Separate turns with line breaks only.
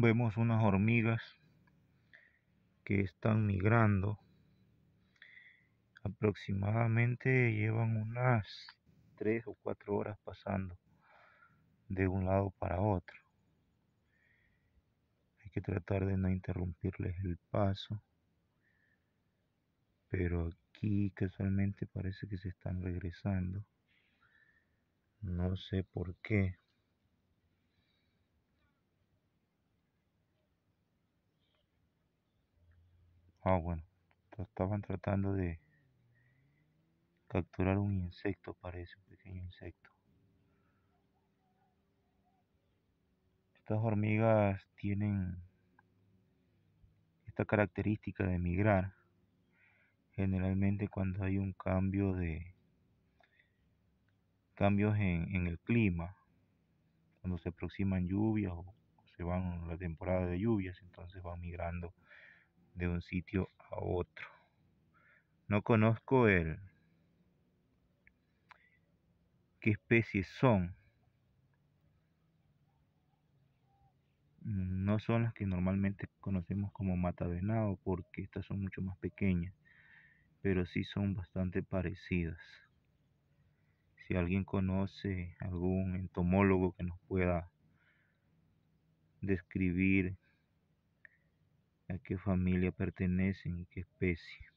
vemos unas hormigas que están migrando. Aproximadamente llevan unas 3 o 4 horas pasando de un lado para otro. Hay que tratar de no interrumpirles el paso. Pero aquí casualmente parece que se están regresando. No sé por qué. Ah, bueno. Estaban tratando de capturar un insecto, parece, un pequeño insecto. Estas hormigas tienen esta característica de migrar. Generalmente cuando hay un cambio de cambios en, en el clima, cuando se aproximan lluvias o se van la temporada de lluvias, entonces van migrando de un sitio a otro. No conozco el qué especies son. No son las que normalmente conocemos como venado porque estas son mucho más pequeñas, pero sí son bastante parecidas. Si alguien conoce algún entomólogo que nos pueda describir a qué familia pertenecen y qué especie.